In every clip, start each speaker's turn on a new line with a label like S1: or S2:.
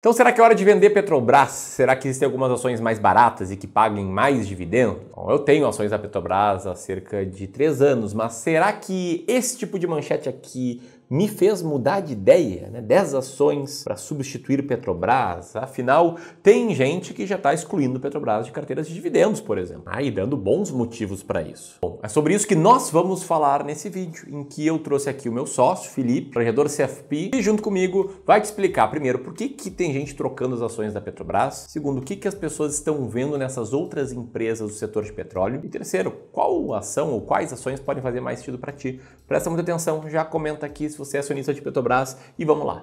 S1: Então será que é hora de vender Petrobras? Será que existem algumas ações mais baratas e que paguem mais dividendo? Bom, eu tenho ações da Petrobras há cerca de três anos, mas será que esse tipo de manchete aqui me fez mudar de ideia, né? 10 ações para substituir Petrobras. Afinal, tem gente que já está excluindo Petrobras de carteiras de dividendos, por exemplo, ah, e dando bons motivos para isso. Bom, é sobre isso que nós vamos falar nesse vídeo, em que eu trouxe aqui o meu sócio, Felipe, corregedor CFP, e junto comigo vai te explicar primeiro por que, que tem gente trocando as ações da Petrobras, segundo, o que, que as pessoas estão vendo nessas outras empresas do setor de petróleo, e terceiro, qual ação ou quais ações podem fazer mais sentido para ti. Presta muita atenção, já comenta aqui se se você é acionista de Petrobras e vamos lá.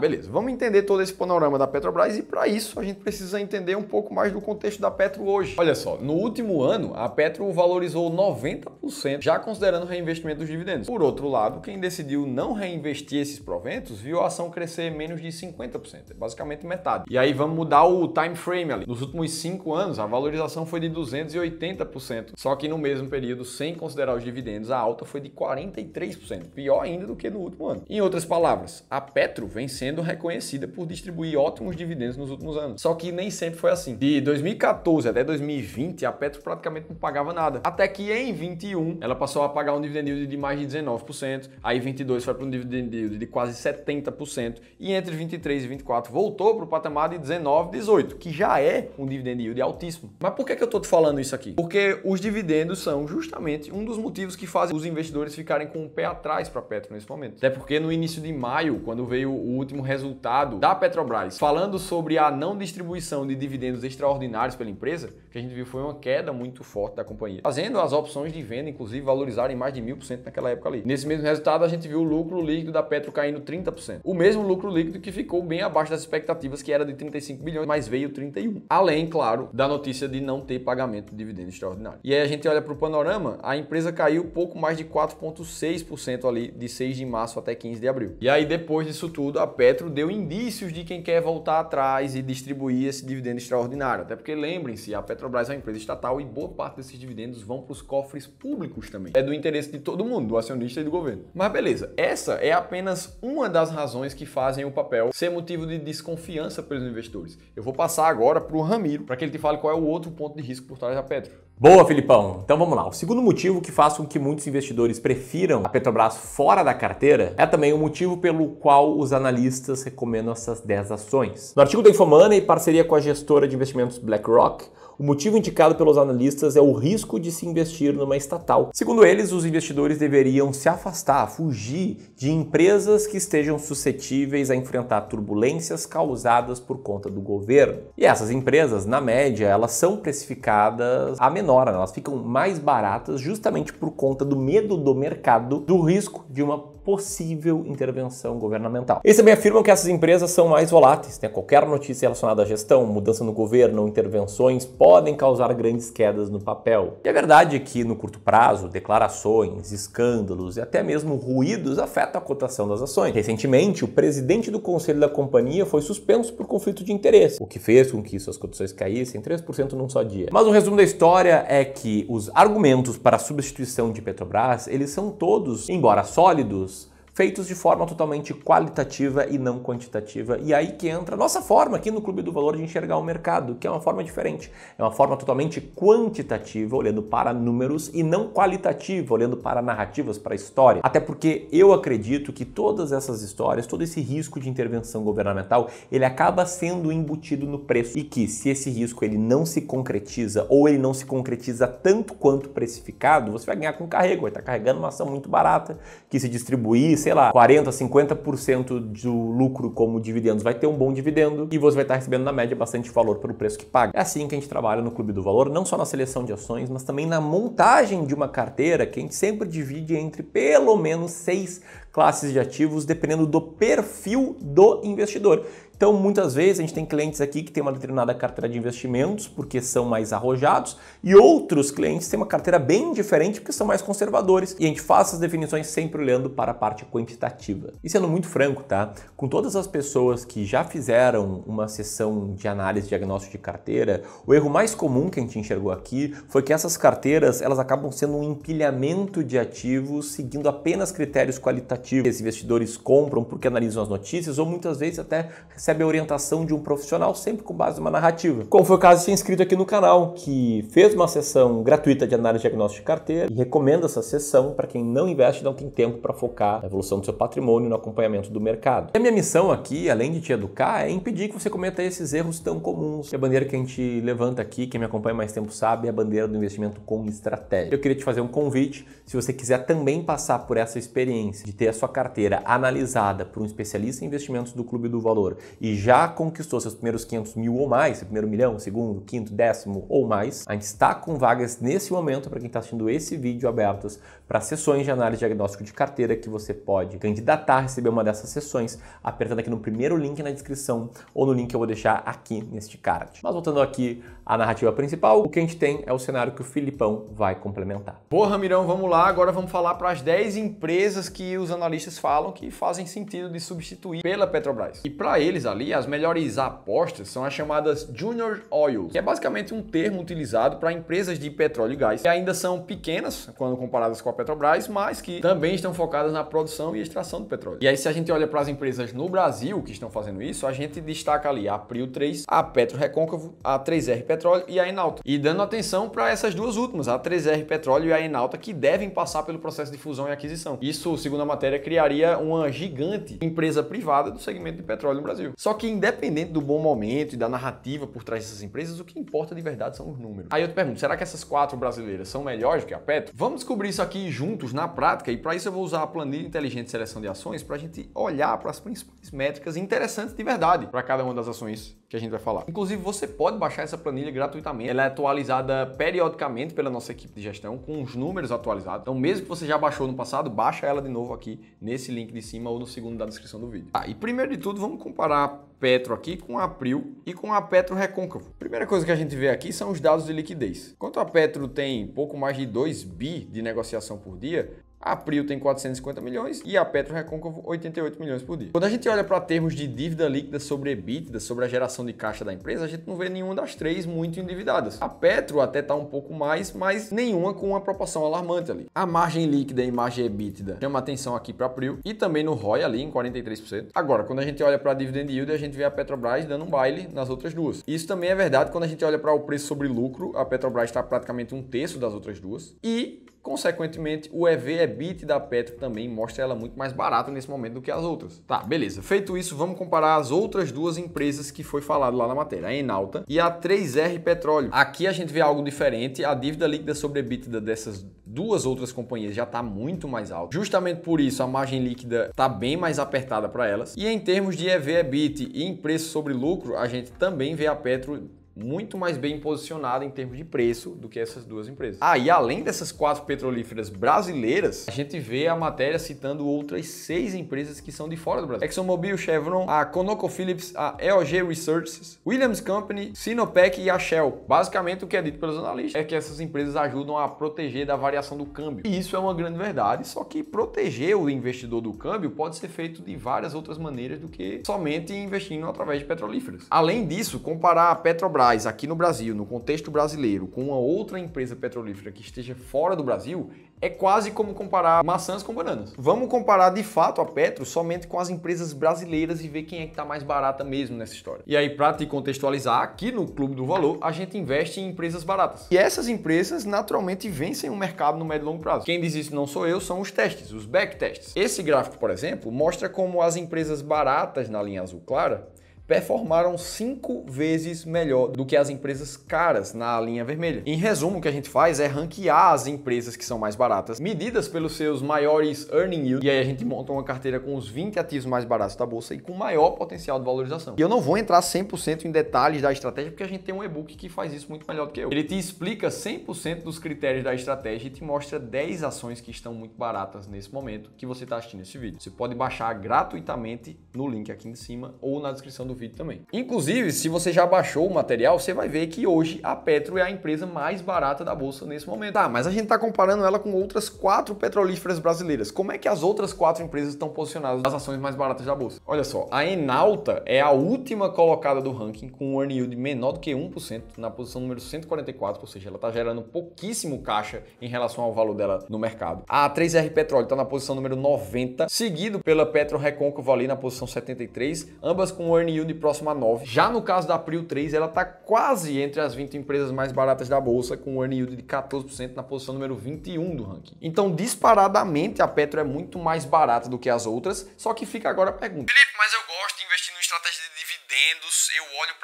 S2: beleza. Vamos entender todo esse panorama da Petrobras e para isso a gente precisa entender um pouco mais do contexto da Petro hoje. Olha só, no último ano a Petro valorizou 90%, já considerando o reinvestimento dos dividendos. Por outro lado, quem decidiu não reinvestir esses proventos viu a ação crescer menos de 50%, é basicamente metade. E aí vamos mudar o time frame ali. Nos últimos cinco anos a valorização foi de 280%, só que no mesmo período, sem considerar os dividendos, a alta foi de 43%, pior ainda do que no último ano. Em outras palavras, a Petro vem sendo sendo reconhecida por distribuir ótimos dividendos nos últimos anos. Só que nem sempre foi assim. De 2014 até 2020, a Petro praticamente não pagava nada. Até que em 21, ela passou a pagar um dividend yield de mais de 19%, aí 22 foi para um dividend yield de quase 70%, e entre 23 e 24 voltou para o patamar de 19, 18, que já é um dividend yield altíssimo. Mas por que, que eu estou te falando isso aqui? Porque os dividendos são justamente um dos motivos que fazem os investidores ficarem com o pé atrás para a Petro nesse momento. Até porque no início de maio, quando veio o último último resultado da Petrobras, falando sobre a não distribuição de dividendos extraordinários pela empresa, que a gente viu foi uma queda muito forte da companhia, fazendo as opções de venda, inclusive, valorizarem mais de mil por cento naquela época ali. Nesse mesmo resultado, a gente viu o lucro líquido da Petro caindo 30%. O mesmo lucro líquido que ficou bem abaixo das expectativas, que era de 35 bilhões, mas veio 31. Além, claro, da notícia de não ter pagamento de dividendos extraordinários E aí a gente olha para o panorama, a empresa caiu pouco mais de 4,6% ali de 6 de março até 15 de abril. E aí, depois disso tudo, a Petro Petro deu indícios de quem quer voltar atrás e distribuir esse dividendo extraordinário. Até porque, lembrem-se, a Petrobras é uma empresa estatal e boa parte desses dividendos vão para os cofres públicos também. É do interesse de todo mundo, do acionista e do governo. Mas beleza, essa é apenas uma das razões que fazem o papel ser motivo de desconfiança pelos investidores. Eu vou passar agora para o Ramiro, para que ele te fale qual é o outro ponto de risco por trás da Petro.
S1: Boa, Filipão. Então vamos lá. O segundo motivo que faz com que muitos investidores prefiram a Petrobras fora da carteira é também o motivo pelo qual os analistas recomendam essas 10 ações. No artigo da Infomoney, em parceria com a gestora de investimentos BlackRock, o motivo indicado pelos analistas é o risco de se investir numa estatal. Segundo eles, os investidores deveriam se afastar, fugir de empresas que estejam suscetíveis a enfrentar turbulências causadas por conta do governo. E essas empresas, na média, elas são precificadas a menor, né? elas ficam mais baratas justamente por conta do medo do mercado do risco de uma possível intervenção governamental. Eles também afirmam que essas empresas são mais voláteis, né? qualquer notícia relacionada à gestão, mudança no governo, intervenções podem causar grandes quedas no papel. E a verdade é que, no curto prazo, declarações, escândalos e até mesmo ruídos afetam a cotação das ações. Recentemente, o presidente do conselho da companhia foi suspenso por conflito de interesse, o que fez com que suas cotações caíssem 3% num só dia. Mas o resumo da história é que os argumentos para a substituição de Petrobras, eles são todos, embora sólidos, feitos de forma totalmente qualitativa e não quantitativa. E aí que entra a nossa forma aqui no Clube do Valor de enxergar o mercado, que é uma forma diferente. É uma forma totalmente quantitativa, olhando para números, e não qualitativa, olhando para narrativas, para história. Até porque eu acredito que todas essas histórias, todo esse risco de intervenção governamental, ele acaba sendo embutido no preço e que se esse risco ele não se concretiza ou ele não se concretiza tanto quanto precificado, você vai ganhar com carrego, vai estar carregando uma ação muito barata que se distribuir sei lá, 40, 50% do lucro como dividendos, vai ter um bom dividendo e você vai estar recebendo na média bastante valor pelo preço que paga. É assim que a gente trabalha no Clube do Valor, não só na seleção de ações, mas também na montagem de uma carteira que a gente sempre divide entre pelo menos seis classes de ativos, dependendo do perfil do investidor. Então, muitas vezes a gente tem clientes aqui que tem uma determinada carteira de investimentos porque são mais arrojados e outros clientes têm uma carteira bem diferente porque são mais conservadores. E a gente faz essas definições sempre olhando para a parte quantitativa. E sendo muito franco, tá? Com todas as pessoas que já fizeram uma sessão de análise de diagnóstico de carteira, o erro mais comum que a gente enxergou aqui foi que essas carteiras elas acabam sendo um empilhamento de ativos seguindo apenas critérios qualitativos. Esses investidores compram porque analisam as notícias ou muitas vezes até recebem recebe a orientação de um profissional, sempre com base numa narrativa. Como foi o caso de ser inscrito aqui no canal, que fez uma sessão gratuita de análise de diagnóstico de carteira e recomenda essa sessão para quem não investe e não tem tempo para focar na evolução do seu patrimônio no acompanhamento do mercado. E a minha missão aqui, além de te educar, é impedir que você cometa esses erros tão comuns. E a bandeira que a gente levanta aqui, quem me acompanha mais tempo sabe, é a bandeira do investimento com estratégia. Eu queria te fazer um convite, se você quiser também passar por essa experiência de ter a sua carteira analisada por um especialista em investimentos do Clube do Valor e já conquistou seus primeiros 500 mil ou mais, seu primeiro milhão, segundo, quinto, décimo ou mais, a gente está com vagas nesse momento para quem está assistindo esse vídeo abertas para sessões de análise de diagnóstico de carteira que você pode candidatar, receber uma dessas sessões apertando aqui no primeiro link na descrição ou no link que eu vou deixar aqui neste card. Mas voltando aqui à narrativa principal, o que a gente tem é o cenário que o Filipão vai complementar.
S2: Porra, Mirão, vamos lá. Agora vamos falar para as 10 empresas que os analistas falam que fazem sentido de substituir pela Petrobras. E para eles, ali, as melhores apostas são as chamadas Junior Oils, que é basicamente um termo utilizado para empresas de petróleo e gás, que ainda são pequenas quando comparadas com a Petrobras, mas que também estão focadas na produção e extração do petróleo. E aí, se a gente olha para as empresas no Brasil que estão fazendo isso, a gente destaca ali a Prio 3, a Petro Recôncavo, a 3R Petróleo e a Enalta. E dando atenção para essas duas últimas, a 3R Petróleo e a Enalta, que devem passar pelo processo de fusão e aquisição. Isso, segundo a matéria, criaria uma gigante empresa privada do segmento de petróleo no Brasil. Só que independente do bom momento e da narrativa por trás dessas empresas, o que importa de verdade são os números. Aí eu te pergunto, será que essas quatro brasileiras são melhores do que a Petro? Vamos descobrir isso aqui juntos na prática e para isso eu vou usar a planilha inteligente de seleção de ações para a gente olhar para as principais métricas interessantes de verdade para cada uma das ações que a gente vai falar. Inclusive, você pode baixar essa planilha gratuitamente. Ela é atualizada periodicamente pela nossa equipe de gestão, com os números atualizados. Então, mesmo que você já baixou no passado, baixa ela de novo aqui nesse link de cima ou no segundo da descrição do vídeo. Ah, e primeiro de tudo, vamos comparar a Petro aqui com a April e com a Petro Recôncavo. Primeira coisa que a gente vê aqui são os dados de liquidez. Enquanto a Petro tem pouco mais de 2 bi de negociação por dia, a Prio tem 450 milhões e a Petro Reconcovo 88 milhões por dia. Quando a gente olha para termos de dívida líquida sobre EBITDA, sobre a geração de caixa da empresa, a gente não vê nenhuma das três muito endividadas. A Petro até está um pouco mais, mas nenhuma com uma proporção alarmante ali. A margem líquida e margem EBITDA chama atenção aqui para a Prio e também no ROI ali em 43%. Agora, quando a gente olha para a dividend yield, a gente vê a Petrobras dando um baile nas outras duas. Isso também é verdade quando a gente olha para o preço sobre lucro, a Petrobras está praticamente um terço das outras duas. E Consequentemente, o EV EBIT da Petro também mostra ela muito mais barata nesse momento do que as outras. Tá, beleza. Feito isso, vamos comparar as outras duas empresas que foi falado lá na matéria, a Enalta e a 3R Petróleo. Aqui a gente vê algo diferente, a dívida líquida sobre EBITDA dessas duas outras companhias já está muito mais alta. Justamente por isso, a margem líquida está bem mais apertada para elas. E em termos de EV EBIT e em preço sobre lucro, a gente também vê a Petro muito mais bem posicionada em termos de preço do que essas duas empresas. Ah, e além dessas quatro petrolíferas brasileiras, a gente vê a matéria citando outras seis empresas que são de fora do Brasil. ExxonMobil, Chevron, a ConocoPhillips, a EOG Resources, Williams Company, Sinopec e a Shell. Basicamente o que é dito pelos analistas é que essas empresas ajudam a proteger da variação do câmbio. E isso é uma grande verdade, só que proteger o investidor do câmbio pode ser feito de várias outras maneiras do que somente investindo através de petrolíferas. Além disso, comparar a Petrobras aqui no Brasil, no contexto brasileiro, com uma outra empresa petrolífera que esteja fora do Brasil, é quase como comparar maçãs com bananas. Vamos comparar de fato a Petro somente com as empresas brasileiras e ver quem é que está mais barata mesmo nessa história. E aí, para te contextualizar, aqui no Clube do Valor, a gente investe em empresas baratas. E essas empresas naturalmente vencem o mercado no médio e longo prazo. Quem diz isso não sou eu, são os testes, os backtests. Esse gráfico, por exemplo, mostra como as empresas baratas na linha azul clara performaram cinco vezes melhor do que as empresas caras na linha vermelha. Em resumo, o que a gente faz é ranquear as empresas que são mais baratas, medidas pelos seus maiores earning yield, e aí a gente monta uma carteira com os 20 ativos mais baratos da bolsa e com maior potencial de valorização. E eu não vou entrar 100% em detalhes da estratégia, porque a gente tem um e-book que faz isso muito melhor do que eu. Ele te explica 100% dos critérios da estratégia e te mostra 10 ações que estão muito baratas nesse momento que você está assistindo esse vídeo. Você pode baixar gratuitamente no link aqui em cima ou na descrição do vídeo também. Inclusive, se você já baixou o material, você vai ver que hoje a Petro é a empresa mais barata da bolsa nesse momento. Tá, mas a gente está comparando ela com outras quatro petrolíferas brasileiras. Como é que as outras quatro empresas estão posicionadas nas ações mais baratas da bolsa? Olha só, a Enalta é a última colocada do ranking com um earn yield menor do que 1% na posição número 144, ou seja, ela está gerando pouquíssimo caixa em relação ao valor dela no mercado. A 3R Petróleo está na posição número 90, seguido pela Petro Recôncavo ali na posição 73, ambas com um earn yield próxima próximo a 9. Já no caso da Prio 3, ela está quase entre as 20 empresas mais baratas da bolsa, com um earn yield de 14% na posição número 21 do ranking. Então, disparadamente, a Petro é muito mais barata do que as outras, só que fica agora a pergunta. Felipe,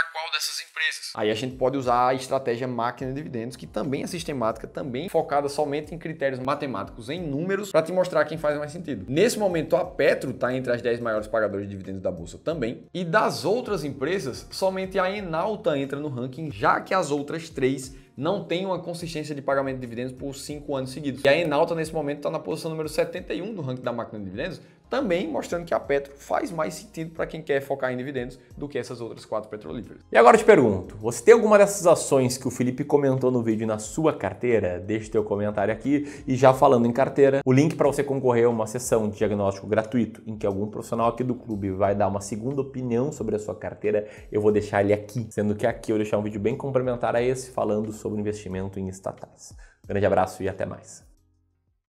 S2: para qual dessas empresas. Aí a gente pode usar a estratégia máquina de dividendos, que também é sistemática, também focada somente em critérios matemáticos, em números, para te mostrar quem faz mais sentido. Nesse momento, a Petro está entre as 10 maiores pagadoras de dividendos da Bolsa também. E das outras empresas, somente a Enalta entra no ranking, já que as outras três não tem uma consistência de pagamento de dividendos por cinco anos seguidos. E a Enalta, nesse momento, está na posição número 71 do ranking da máquina de dividendos, também mostrando que a Petro faz mais sentido para quem quer focar em dividendos do que essas outras quatro petrolíferas. E agora eu te
S1: pergunto, você tem alguma dessas ações que o Felipe comentou no vídeo na sua carteira? Deixe teu comentário aqui e já falando em carteira, o link para você concorrer a é uma sessão de diagnóstico gratuito em que algum profissional aqui do clube vai dar uma segunda opinião sobre a sua carteira, eu vou deixar ele aqui, sendo que aqui eu vou deixar um vídeo bem complementar a esse falando sobre investimento em estatais. grande abraço e até mais.